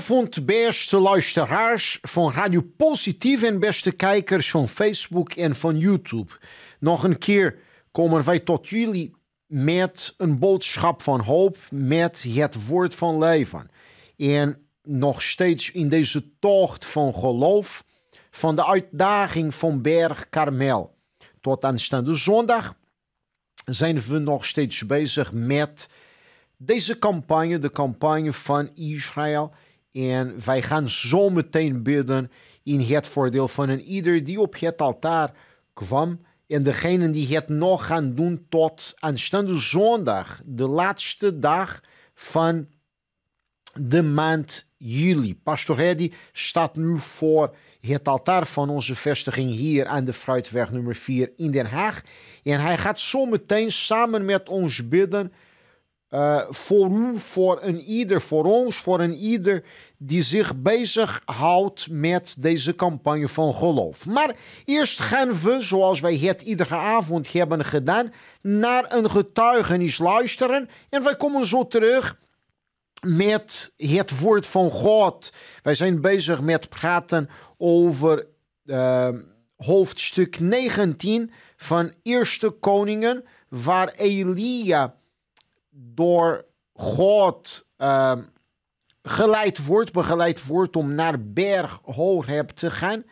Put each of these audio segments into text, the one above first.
Goedenavond, beste luisteraars van Radio Positief en beste kijkers van Facebook en van YouTube. Nog een keer komen wij tot jullie met een boodschap van hoop, met het woord van leven. En nog steeds in deze tocht van geloof, van de uitdaging van Berg Karmel. Tot aanstaande zondag zijn we nog steeds bezig met deze campagne, de campagne van Israël en wij gaan zo meteen bidden in het voordeel van een ieder die op het altaar kwam. En degenen die het nog gaan doen tot aanstaande zondag, de laatste dag van de maand juli. Pastor Eddy staat nu voor het altaar van onze vestiging hier aan de Fruitweg nummer 4 in Den Haag. En hij gaat zo meteen samen met ons bidden eh, voor u, voor een ieder, voor ons, voor een ieder die zich bezighoudt met deze campagne van geloof. Maar eerst gaan we, zoals wij het iedere avond hebben gedaan, naar een getuigenis luisteren. En wij komen zo terug met het woord van God. Wij zijn bezig met praten over uh, hoofdstuk 19 van Eerste Koningen, waar Elia door God ehm, geleid wordt, begeleid wordt om naar berg Horeb te gaan.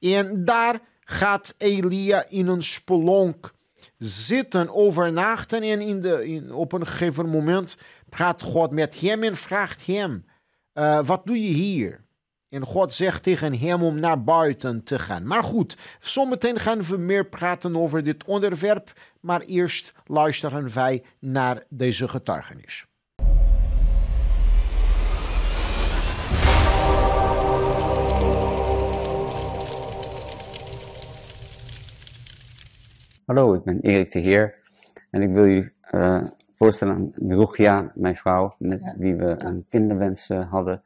En daar gaat Elia in een spelonk zitten, overnachten. En in de, in, op een gegeven moment praat God met hem en vraagt hem, eh, wat doe je hier? En God zegt tegen hem om naar buiten te gaan. Maar goed, zometeen gaan we meer praten over dit onderwerp. Maar eerst luisteren wij naar deze getuigenis. Hallo, ik ben Erik de Heer en ik wil u eh, voorstellen aan Rogia, mijn vrouw, met wie we een kinderwens eh, hadden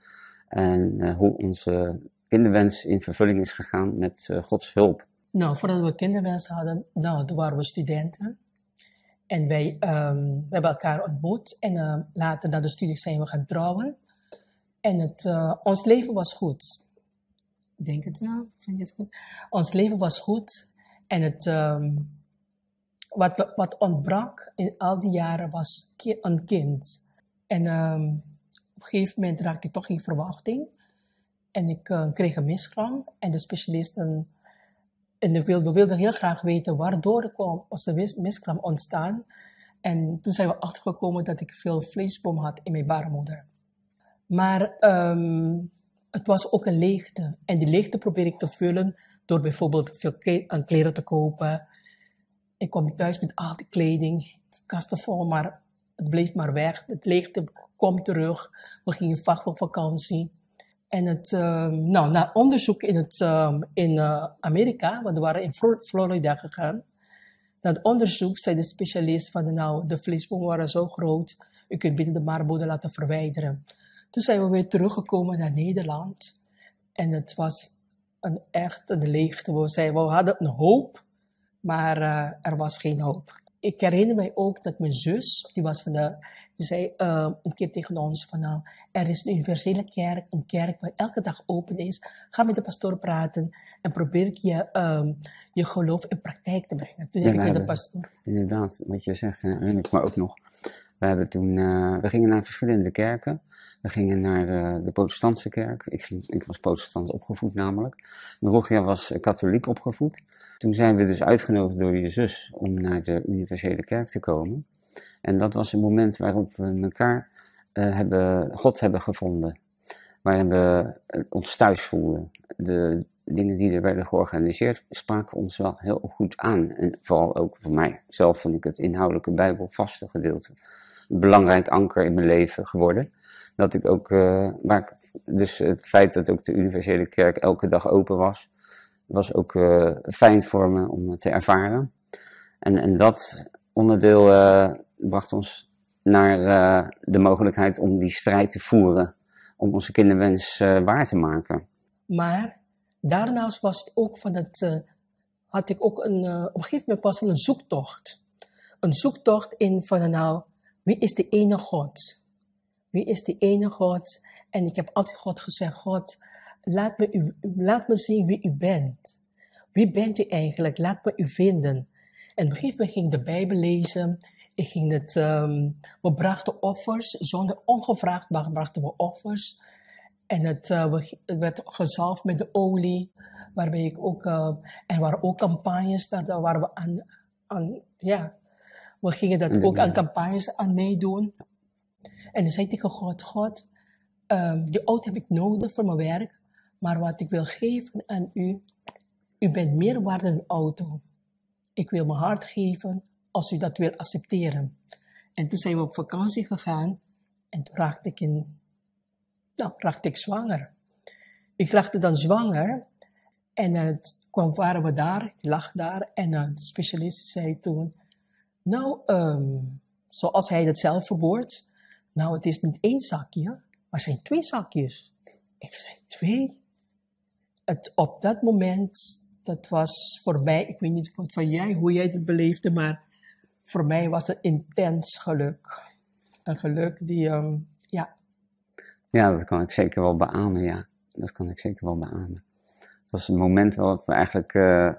en eh, hoe onze kinderwens in vervulling is gegaan met eh, Gods hulp. Nou, voordat we kinderwens hadden, nou, toen waren we studenten. En wij ehm, we hebben elkaar ontmoet en uh, later na de studie zijn we gaan trouwen. En het, ons leven was goed. Ik denk het wel, vind je het goed? Ons leven was goed. En het, ehm, wat, wat ontbrak in al die jaren was een kind. En um, op een gegeven moment raakte ik toch in verwachting. En ik eh, kreeg een miskraam. En de specialisten. En de wilde, wilden heel graag weten waardoor kwam, als de miskraam ontstaan. En toen zijn we achtergekomen dat ik veel vleesboom had in mijn baarmoeder. Maar ehm, het was ook een leegte. En die leegte probeerde ik te vullen door bijvoorbeeld veel aan kleren te kopen. Ik kwam thuis met al die kleding, kasten vol, maar het bleef maar weg. Het leegte kom terug. We gingen vacht op vakantie. En het, ehm, nou, na onderzoek in, het, ehm, in eh, Amerika, want we waren in Florida gegaan. Na het onderzoek zei de specialist van, nou, de vleesbommen waren zo groot, u kunt binnen de maarboden laten verwijderen. Toen zijn we weer teruggekomen naar Nederland. En het was een, echt een leegte. We, zeiden we hadden een hoop, maar eh, er was geen hoop. Ik herinner mij ook dat mijn zus, die was van de zei een keer tegen ons van nou, er is een universele kerk, een kerk waar elke dag open is. Ga met de pastoor praten en probeer je ehm, je geloof in praktijk te brengen. Toen ja, heb ik nou, met de pastoor. Inderdaad, wat je zegt maar ik me ook nog. We, hebben toen, eh, we gingen naar verschillende kerken. We gingen naar eh, de protestantse kerk. Ik, ik was protestant opgevoed namelijk. Rogia was katholiek opgevoed. Toen zijn we dus uitgenodigd door je zus om naar de universele kerk te komen. En dat was het moment waarop we elkaar eh, hebben, God hebben gevonden. waar we eh, ons thuis voelden. De dingen die er werden georganiseerd spraken ons wel heel goed aan. En vooral ook voor mij zelf vond ik het inhoudelijke Bijbelvaste gedeelte een belangrijk anker in mijn leven geworden. Dat ik ook, uh, dus het feit dat ook de universele kerk elke dag open was, was ook fijn voor me om te ervaren. En, en dat onderdeel bracht ons naar eh, de mogelijkheid om die strijd te voeren. Om onze kinderwens uh, waar te maken. Maar daarnaast was het ook van het eh, had ik ook een, op een gegeven moment was het een zoektocht. Een zoektocht in van nou, wie is de ene God? Wie is die ene God? En ik heb altijd God gezegd, God, laat me, u, laat me zien wie u bent. Wie bent u eigenlijk? Laat me u vinden. En op een gegeven moment ging ik de Bijbel lezen ik ging het, ehm, we brachten offers, zonder ongevraagd, maar brachten we offers. En het, eh, werd gezalfd met de olie, waarbij ik ook, uh, er waren ook campagnes daar, daar waren we aan, aan, ja, we gingen dat ook aan campagnes aan meedoen. En dan zei ik tegen God, God, ehm, die auto heb ik nodig voor mijn werk, maar wat ik wil geven aan u, u bent meer waard dan een auto. Ik wil mijn hart geven, als u dat wil accepteren. En toen zijn we op vakantie gegaan en toen raakte ik, in, nou, raakte ik zwanger. Ik raakte dan zwanger en het kwam, waren we daar, ik lag daar en een specialist zei toen, nou, ehm, zoals hij dat zelf verwoordt, nou, het is niet één zakje, maar zijn twee zakjes. Ik zei, twee? Het, op dat moment, dat was voor mij, ik weet niet van jij, hoe jij het beleefde, maar voor mij was het intens geluk. Een geluk die, ehm, ja. Ja, dat kan ik zeker wel beamen, ja. Dat kan ik zeker wel beamen. Het was een moment waarop we eigenlijk eh,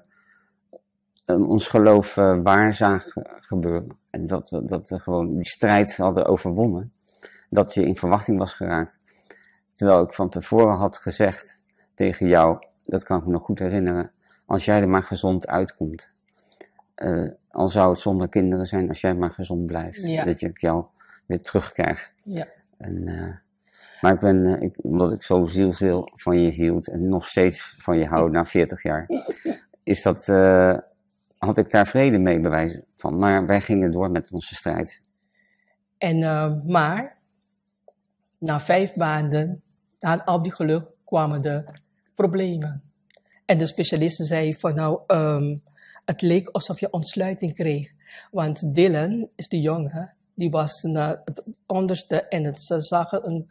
ons geloof uh, waar zagen gebeuren. En dat, dat we gewoon die strijd hadden overwonnen. Dat je in verwachting was geraakt. Terwijl ik van tevoren had gezegd tegen jou, dat kan ik me nog goed herinneren, als jij er maar gezond uitkomt. Eh, al zou het zonder kinderen zijn, als jij maar gezond blijft, dat je jou weer terugkrijg. Ja. En, eh, maar ik ben, eh, omdat ik zo zielsveel van je hield en nog steeds van je hou na 40 jaar, is dat, had ik daar vrede mee bewijzen van. Maar wij gingen door met onze strijd. En, maar, na vijf maanden, na al die geluk, kwamen de problemen. En de specialisten zeiden van nou, ehm, het leek alsof je ontsluiting kreeg. Want Dylan is de jongen, die was naar het onderste en het, ze zagen een,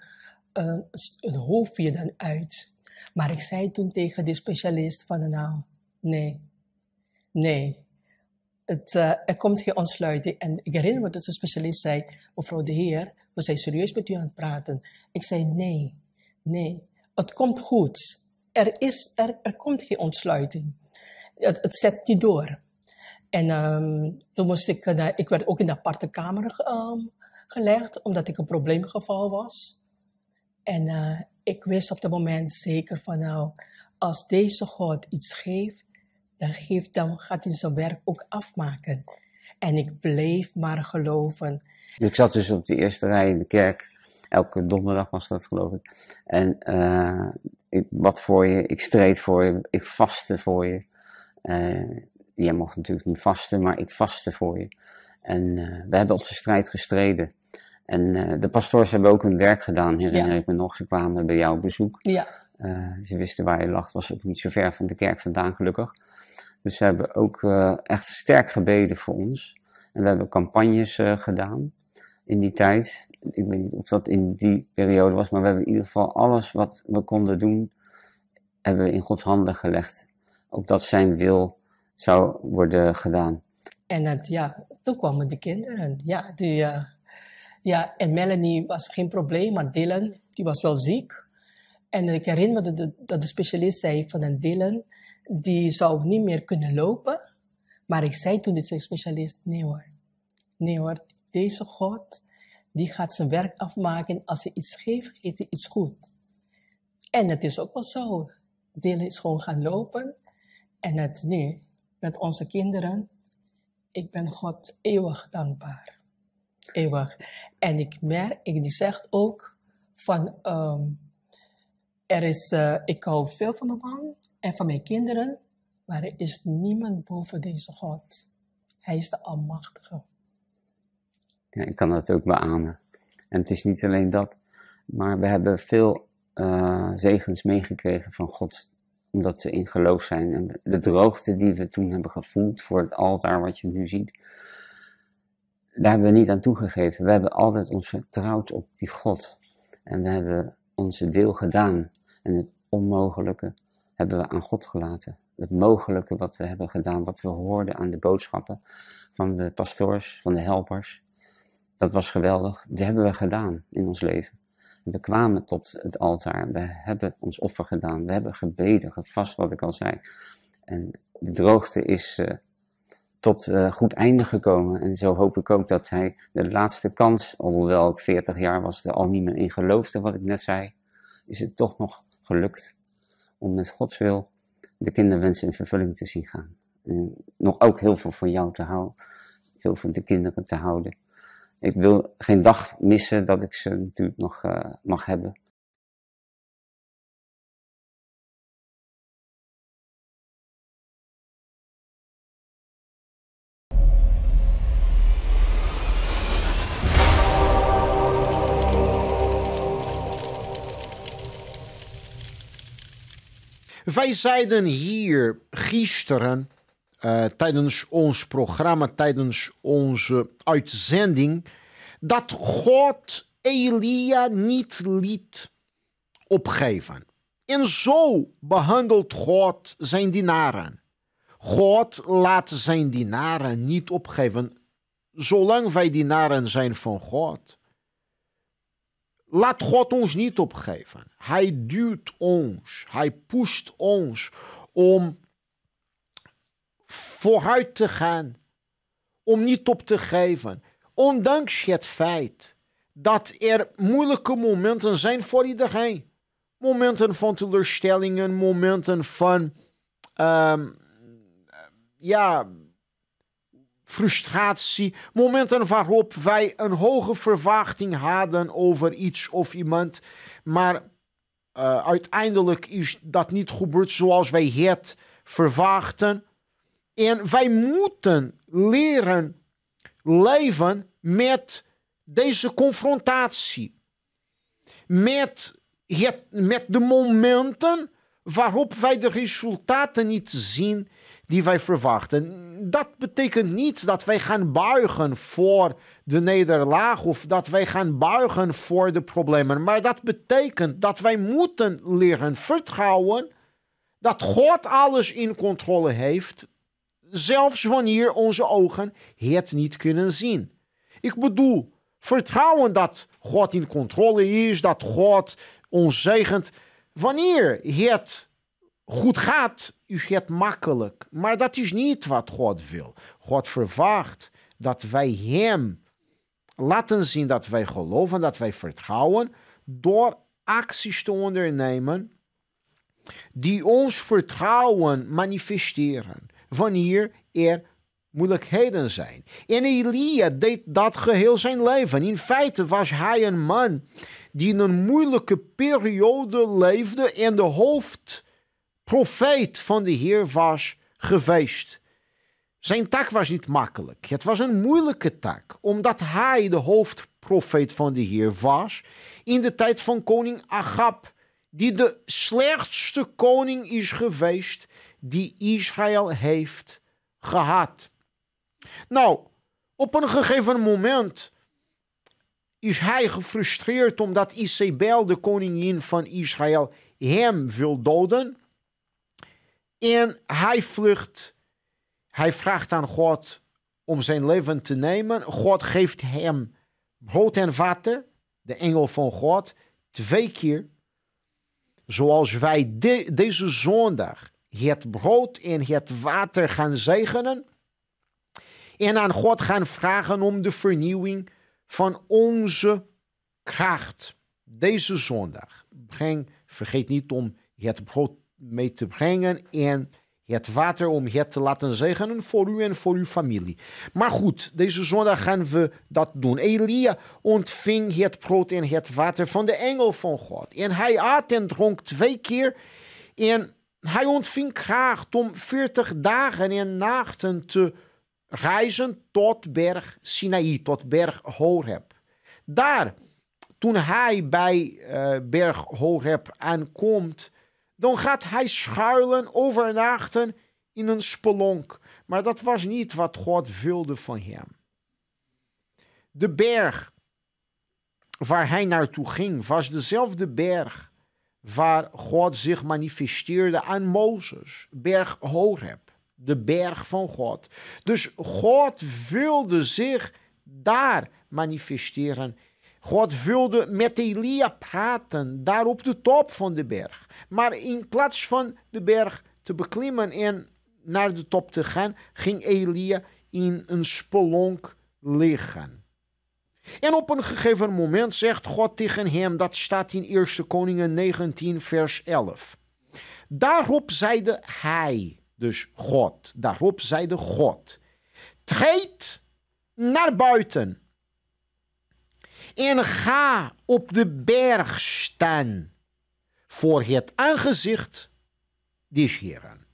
een, een hoofdje dan uit. Maar ik zei toen tegen die specialist van naam, nee, nee. Het, eh, er komt geen ontsluiting. En ik herinner me dat de specialist zei, mevrouw de heer, we zijn serieus met u aan het praten. Ik zei nee, nee, het komt goed. Er, is, er, er komt geen ontsluiting het, zet niet door. En ehm, toen moest ik, eh, ik werd ook in de aparte kamer ehm, gelegd, omdat ik een probleemgeval was. En eh, ik wist op dat moment zeker van nou, als deze God iets geeft, dan, geeft, dan gaat hij zijn werk ook afmaken. En ik bleef maar geloven. Ik zat dus op de eerste rij in de kerk. Elke donderdag was dat, geloof ik. En uh, ik bad voor je, ik streed voor je, ik vastte voor je. Uh, jij mocht natuurlijk niet vasten, maar ik vastte voor je. En eh, we hebben onze strijd gestreden. En eh, de pastoors hebben ook hun werk gedaan, herinner ik me nog. Ze kwamen bij jou bezoek. Ja. ze wisten waar je lag, was ook niet zo ver van de kerk vandaan, gelukkig. Dus ze hebben ook echt sterk gebeden voor ons. En we hebben campagnes gedaan in die tijd. Ik weet niet of dat in die periode was, maar we hebben in ieder geval alles wat we konden doen, hebben we in Gods handen gelegd opdat zijn wil zou worden gedaan. En dat, ja, toen kwamen de kinderen. Ja, die, eh, ja, en Melanie was geen probleem, maar Dylan, die was wel ziek. En ik herinner me dat de, specialist zei van een Dylan, die zou niet meer kunnen lopen. Maar ik zei toen de specialist, nee hoor, nee hoor, deze God, die gaat zijn werk afmaken. Als hij iets geeft, geeft hij iets goed. En het is ook wel zo. Dylan is gewoon gaan lopen en het nu met onze kinderen. Ik ben God eeuwig dankbaar. Eeuwig. En ik merk, ik zegt ook van, ehm, er is, eh, ik hou veel van mijn man en van mijn kinderen, maar er is niemand boven deze God. Hij is de Almachtige. Ja, ik kan dat ook beamen. En het is niet alleen dat, maar we hebben veel uh, zegens meegekregen van God omdat ze in geloof zijn. En de droogte die we toen hebben gevoeld voor het altaar wat je nu ziet, daar hebben we niet aan toegegeven. We hebben altijd ons vertrouwd op die God. En we hebben onze deel gedaan. En het onmogelijke hebben we aan God gelaten. Het mogelijke wat we hebben gedaan, wat we hoorden aan de boodschappen van de pastoors, van de helpers. Dat was geweldig. Dat hebben we gedaan in ons leven. We kwamen tot het altaar. We hebben ons offer gedaan. We hebben gebeden, gevast, wat ik al zei. En de droogte is eh, tot uh, goed einde gekomen. En zo hoop ik ook dat hij de laatste kans, hoewel ik 40 jaar was, er al niet meer in geloofde, wat ik net zei, is het toch nog gelukt om met Gods wil de kinderwensen in vervulling te zien gaan. En nog ook heel veel van jou te houden, veel van de kinderen te houden ik wil geen dag missen dat ik ze natuurlijk nog uh, mag hebben. Wij zeiden hier gisteren eh, tijdens ons programma, tijdens onze uitzending, dat God Elia niet liet opgeven. En zo behandelt God zijn dienaren. God laat zijn dienaren niet opgeven. Zolang wij dienaren zijn van God, laat God ons niet opgeven. Hij duwt ons, hij pusht ons om vooruit te gaan, om niet op te geven, ondanks het feit dat er moeilijke momenten zijn voor iedereen. Momenten van teleurstellingen, momenten van ehm, ja, frustratie, momenten waarop wij een hoge verwachting hadden over iets of iemand, maar eh, uiteindelijk is dat niet gebeurd zoals wij het verwachten. En wij moeten leren leven met deze confrontatie. Met, met de momenten waarop wij de resultaten niet zien die wij verwachten. Dat betekent niet dat wij gaan buigen voor de nederlaag of dat wij gaan buigen voor de problemen. Maar dat betekent dat wij moeten leren vertrouwen dat God alles in controle heeft zelfs wanneer onze ogen het niet kunnen zien. Ik bedoel, vertrouwen dat God in controle is, dat God ons zegent. Wanneer het goed gaat, is het makkelijk. Maar dat is niet wat God wil. God verwacht dat wij Hem laten zien dat wij geloven, dat wij vertrouwen, door acties te ondernemen die ons vertrouwen manifesteren wanneer er moeilijkheden zijn. En Elia deed dat geheel zijn leven. In feite was hij een man die in een moeilijke periode leefde en de hoofdprofeet van de Heer was geweest. Zijn taak was niet makkelijk. Het was een moeilijke taak, omdat hij de hoofdprofeet van de Heer was in de tijd van koning Ahab, die de slechtste koning is geweest die Israël heeft gehad. Nou, op een gegeven moment is hij gefrustreerd omdat Isabel, de koningin van Israël, hem wil doden. En hij vlucht. Hij vraagt aan God om zijn leven te nemen. God geeft hem brood en water, de engel van God, twee keer. Zoals wij deze zondag het brood en het water gaan zegenen. En aan God gaan vragen om de vernieuwing van onze kracht. Deze zondag. Breng, vergeet niet om het brood mee te brengen en het water om het te laten zegenen voor u en voor uw familie. Maar goed, deze zondag gaan we dat doen. Elia ontving het brood en het water van de engel van God. En hij at en dronk twee keer. En hij ontving graag om veertig dagen en nachten te reizen tot berg Sinaï, tot berg Horeb. Daar, toen hij bij eh, berg Horeb aankomt, dan gaat hij schuilen, overnachten in een spelonk. Maar dat was niet wat God wilde van hem. De berg waar hij naartoe ging was dezelfde berg waar God zich manifesteerde aan Mozes, berg Horeb, de berg van God. Dus God wilde zich daar manifesteren. God wilde met Elia praten, daar op de top van de berg. Maar in plaats van de berg te beklimmen en naar de top te gaan, ging Elia in een spelonk liggen. En op een gegeven moment zegt God tegen hem, dat staat in 1 Koningen 19, vers 11. Daarop zeide hij, dus God, daarop zeide God, treed naar buiten en ga op de berg staan voor het aangezicht die Heren.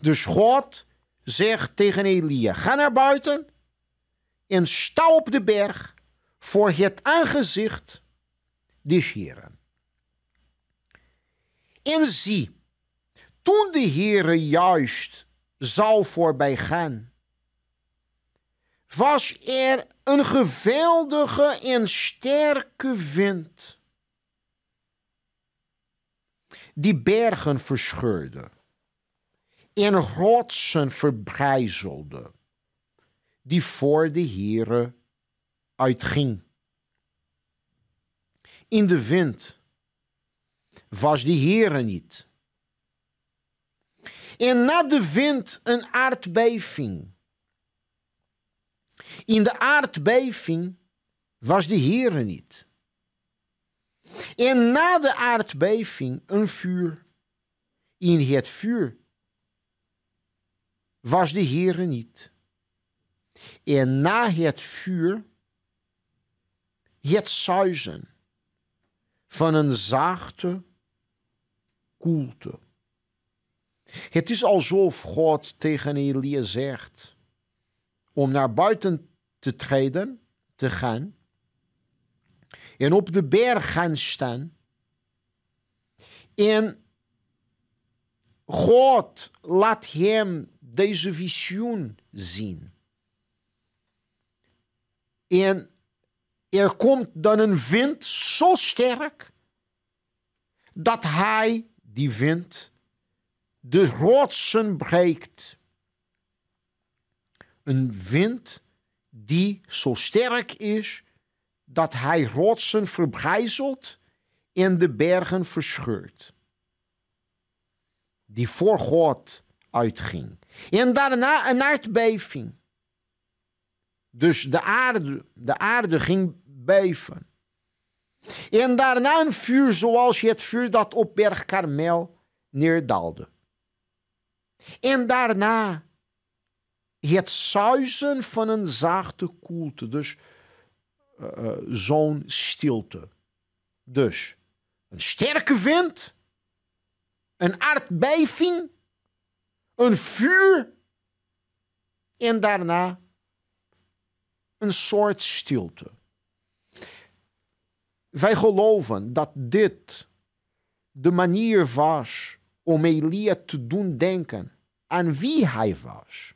Dus God zegt tegen Elia, ga naar buiten en sta op de berg voor het aangezicht des Heeren. En zie, toen de Heere juist zal gaan was er een geweldige en sterke wind, die bergen verscheurde en rotsen verbrijzelde, die voor de Heere uitging. In de wind was de Heere niet. En na de wind een aardbeving. In de aardbeving was de Heere niet. En na de aardbeving een vuur. In het vuur was de Heere niet. En na het vuur het zuizen van een zachte koelte. Het is alsof God tegen Elia zegt om naar buiten te treden, te gaan en op de berg gaan staan en God laat hem deze visioen zien. En er komt dan een wind zo sterk dat hij, die wind, de rotsen breekt. Een wind die zo sterk is dat hij rotsen verbrijzelt en de bergen verscheurt. Die voor God uitging. En daarna een aardbeving dus de aarde, de aarde ging beven. En daarna een vuur zoals het vuur dat op berg Karmel neerdaalde. En daarna het zuizen van een zachte koelte, dus uh, zo'n stilte. Dus een sterke wind, een aardbeving, een vuur en daarna een soort stilte. Wij geloven dat dit de manier was om Elia te doen denken aan wie hij was.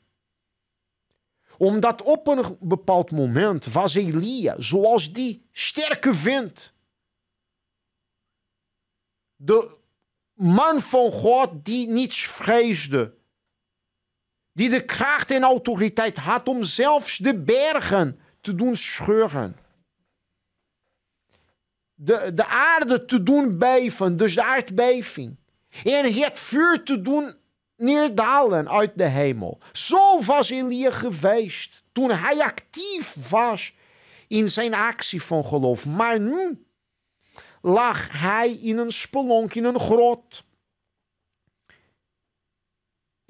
Omdat op een bepaald moment was Elia zoals die sterke wind. De man van God die niets vreesde die de kracht en autoriteit had om zelfs de bergen te doen scheuren. De, de aarde te doen beven, dus de aardbeving. En het vuur te doen neerdalen uit de hemel. Zo was Elia geweest toen hij actief was in zijn actie van geloof. Maar nu lag hij in een spelonk, in een grot.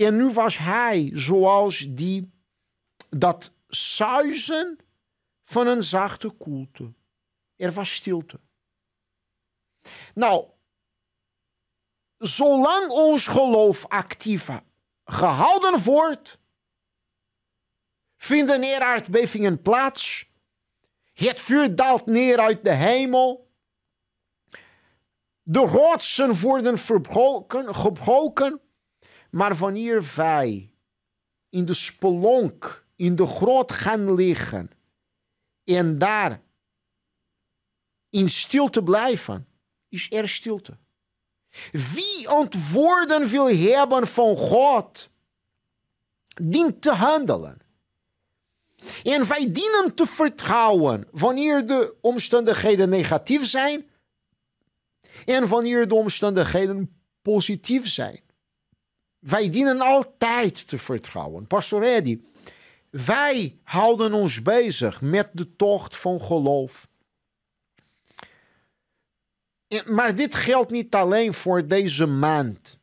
En nu was hij zoals die, dat suizen van een zachte koelte. Er was stilte. Nou, zolang ons geloof actief gehouden wordt, vinden er aardbevingen plaats. Het vuur daalt neer uit de hemel. De rotsen worden gebroken maar wanneer wij in de spelonk, in de grot gaan liggen en daar in stilte blijven, is er stilte. Wie antwoorden wil hebben van God, dient te handelen. En wij dienen te vertrouwen wanneer de omstandigheden negatief zijn en wanneer de omstandigheden positief zijn. Wij dienen altijd te vertrouwen. Pastor Reddy. wij houden ons bezig met de tocht van geloof. Maar dit geldt niet alleen voor deze maand.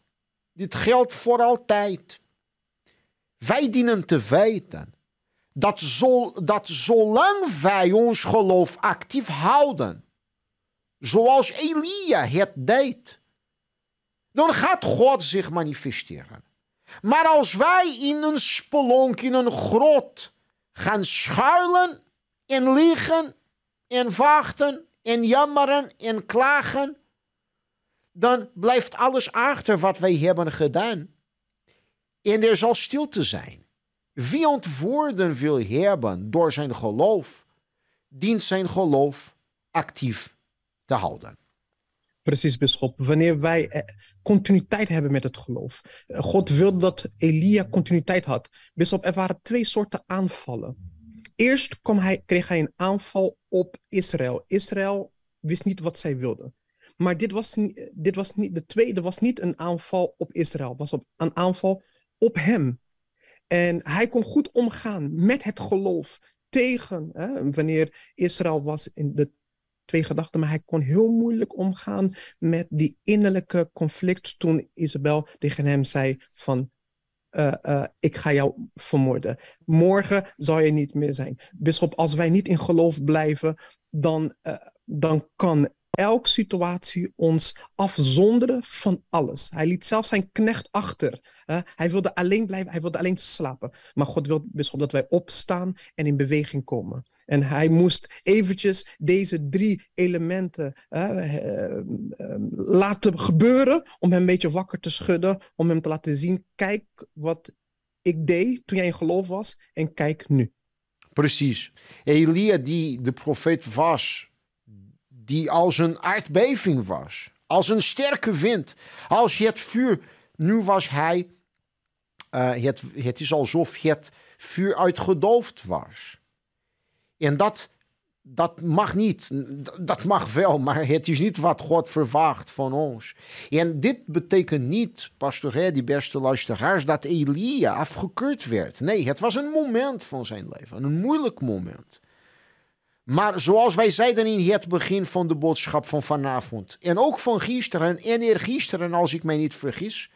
Dit geldt voor altijd. Wij dienen te weten dat, zo, dat zolang wij ons geloof actief houden, zoals Elia het deed, dan gaat God zich manifesteren. Maar als wij in een spelonk, in een grot gaan schuilen en liggen en wachten en jammeren en klagen, dan blijft alles achter wat wij hebben gedaan. En er zal stilte zijn. Wie antwoorden wil hebben door zijn geloof, dient zijn geloof actief te houden. Precies, bisschop. Wanneer wij eh, continuïteit hebben met het geloof. Eh, God wilde dat Elia continuïteit had. Bissop er waren twee soorten aanvallen. Eerst hij, kreeg hij een aanval op Israël. Israël wist niet wat zij wilden. Maar dit was, eh, dit was niet, de tweede was niet een aanval op Israël, was op, een aanval op hem. En hij kon goed omgaan met het geloof tegen, hè, wanneer Israël was in de twee gedachten, maar hij kon heel moeilijk omgaan met die innerlijke conflict toen Isabel tegen hem zei van eh, eh, ik ga jou vermoorden. Morgen zal je niet meer zijn. Bisschop, als wij niet in geloof blijven, dan, eh, dan kan elke situatie ons afzonderen van alles. Hij liet zelfs zijn knecht achter. hij wilde alleen blijven, hij wilde alleen slapen. Maar God wil, bisschop, dat wij opstaan en in beweging komen. En hij moest eventjes deze drie elementen eh, ehm, laten gebeuren om hem een beetje wakker te schudden, om hem te laten zien, kijk wat ik deed toen jij in geloof was en kijk nu. Precies. Elia die de profeet was, die als een aardbeving was, als een sterke wind, als het vuur. Nu was hij, eh, het, het is alsof het vuur uitgedoofd was. En dat, dat mag niet. Dat mag wel, maar het is niet wat God verwacht van ons. En dit betekent niet, pastor Hè, die beste luisteraars, dat Elia afgekeurd werd. Nee, het was een moment van zijn leven, een moeilijk moment. Maar zoals wij zeiden in het begin van de boodschap van vanavond, en ook van gisteren en gisteren, als ik mij niet vergis,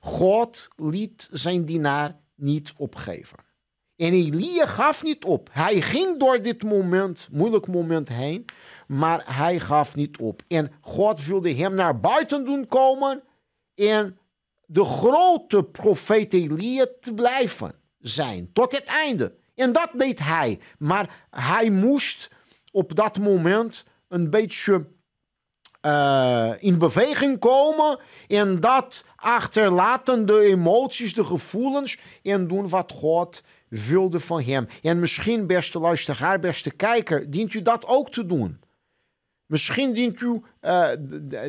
God liet zijn dienaar niet opgeven. En Elia gaf niet op. Hij ging door dit moment, moeilijk moment heen, maar hij gaf niet op. En God wilde hem naar buiten doen komen en de grote profeet Elia te blijven zijn, tot het einde. En dat deed hij. Maar hij moest op dat moment een beetje eh, in beweging komen en dat achterlaten de emoties, de gevoelens en doen wat God wilde van Hem. En misschien, beste luisteraar, beste kijker, dient u dat ook te doen. Misschien dient u eh,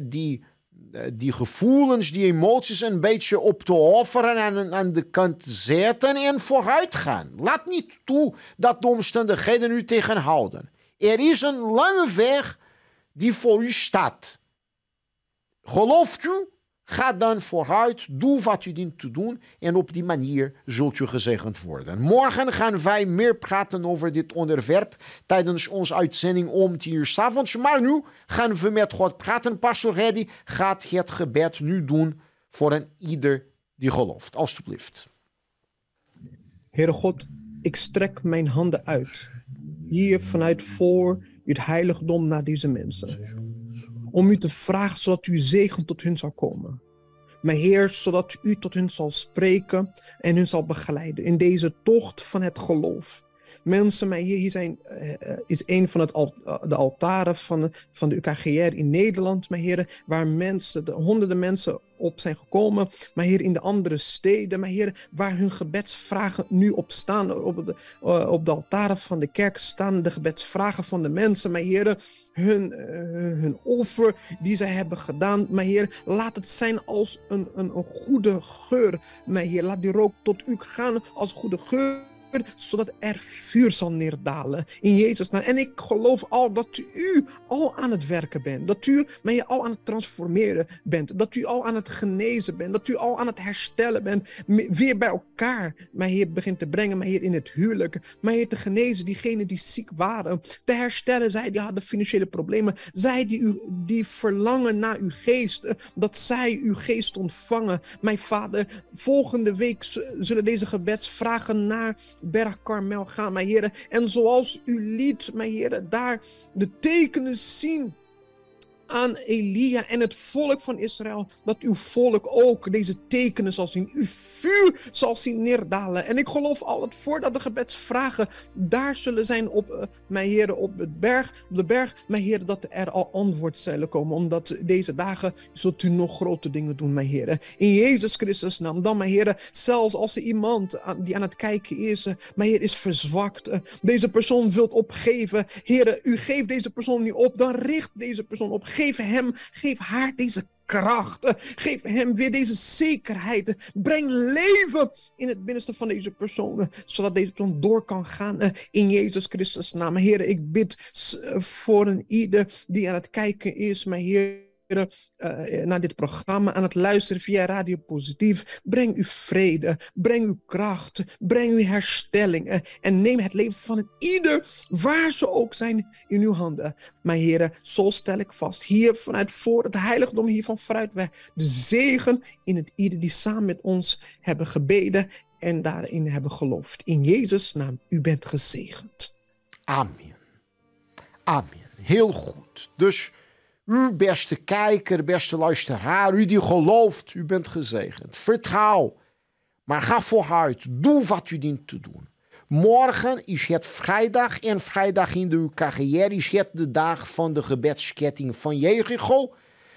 die, eh, die gevoelens, die emoties een beetje op te offeren en aan de kant zetten en vooruit gaan. Laat niet toe dat de omstandigheden u tegenhouden. Er is een lange weg die voor u staat. Gelooft u Ga dan vooruit, doe wat u dient te doen en op die manier zult u gezegend worden. Morgen gaan wij meer praten over dit onderwerp tijdens onze uitzending om 10 uur s avonds. Maar nu gaan we met God praten. Pastor Reddy gaat het gebed nu doen voor een ieder die gelooft. Alsjeblieft. Heere God, ik strek mijn handen uit, hier vanuit voor het heiligdom naar deze mensen om u te vragen zodat u zegen tot hun zal komen. Mijn Heer, zodat u tot hun zal spreken en hun zal begeleiden in deze tocht van het geloof mensen, maar hier, hier zijn, eh, eh, is een van het eh, de altaren van, de, van de UKGR in Nederland, mijn heren, waar mensen, honderden mensen op zijn gekomen, maar hier in de andere steden, mijn heren, waar hun gebedsvragen nu op staan, op de, op de altaren van de kerk staan de gebedsvragen van de mensen, mijn heren, hun, hun offer die zij hebben gedaan, mijn heer, laat het zijn als een, een, goede geur, mijn heer, laat die rook tot u gaan als goede geur zodat er vuur zal neerdalen in Jezus naam. En ik geloof al dat u al aan het werken bent, dat u mij al aan het transformeren bent, dat u al aan het genezen bent, dat u al aan het herstellen bent, weer bij elkaar, mij hier begint te brengen, mij Heer, in het huwelijk, mij Heer, te genezen, diegenen die ziek waren, te herstellen, zij die hadden financiële problemen, zij die, u, die verlangen naar uw geest, dat zij uw geest ontvangen. Mijn Vader, volgende week zullen deze gebedsvragen naar berg Carmel, gaan, mijn heren. En zoals u liet, mijn heren, daar de tekenen zien aan Elia en het volk van Israël dat uw volk ook deze tekenen zal zien. Uw vuur zal zien neerdalen. En ik geloof al het voordat de gebedsvragen daar zullen zijn op eh, mijn heren op het berg, op de berg, mijn heren, dat er al antwoord zullen komen. Omdat deze dagen zult u nog grote dingen doen, mijn heren. In Jezus Christus naam. Dan, mijn heren, zelfs als er iemand die aan het kijken is, eh, mijn heer is verzwakt. Eh, deze persoon wilt opgeven. Heren, u geeft deze persoon niet op. Dan richt deze persoon op. Geef hem, geef haar deze kracht. Geef hem weer deze zekerheid. Breng leven in het binnenste van deze persoon, zodat deze persoon door kan gaan eh, in Jezus Christus' naam. Heer, ik bid eh, voor een ieder die aan het kijken is, maar Heer. Eh, eh, naar dit programma, aan het luisteren via Radio Positief. Breng u vrede, breng uw kracht, breng uw herstelling eh, en neem het leven van het ieder, waar ze ook zijn, in uw handen. Mijn heren, zo stel ik vast, hier vanuit voor het heiligdom, hiervan vooruit wij de zegen in het ieder die samen met ons hebben gebeden en daarin hebben geloofd. In Jezus' naam, u bent gezegend. Amen. Amen. Heel goed. Dus u, beste kijker, beste luisteraar, u die gelooft, u bent gezegend. Vertrouw, maar ga vooruit. Doe wat u dient te doen. Morgen is het vrijdag en vrijdag in uw carrière is het de dag van de gebedsketting van Jericho.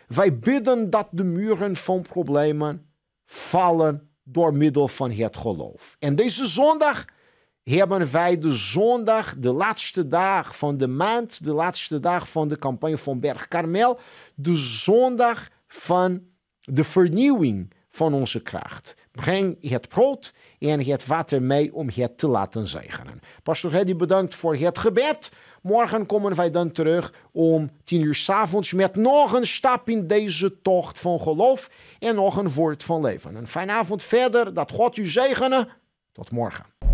Wij bidden dat de muren van problemen vallen door middel van het geloof. En deze zondag hebben wij de zondag, de laatste dag van de maand, de laatste dag van de campagne van Berg Carmel, de zondag van de vernieuwing van onze kracht. Breng het brood en het water mee om het te laten zegenen. Pastor Reddy, bedankt voor het gebed. Morgen komen wij dan terug om tien uur s avonds met nog een stap in deze tocht van geloof en nog een woord van leven. Een fijne avond verder, dat God u zegene. Tot morgen.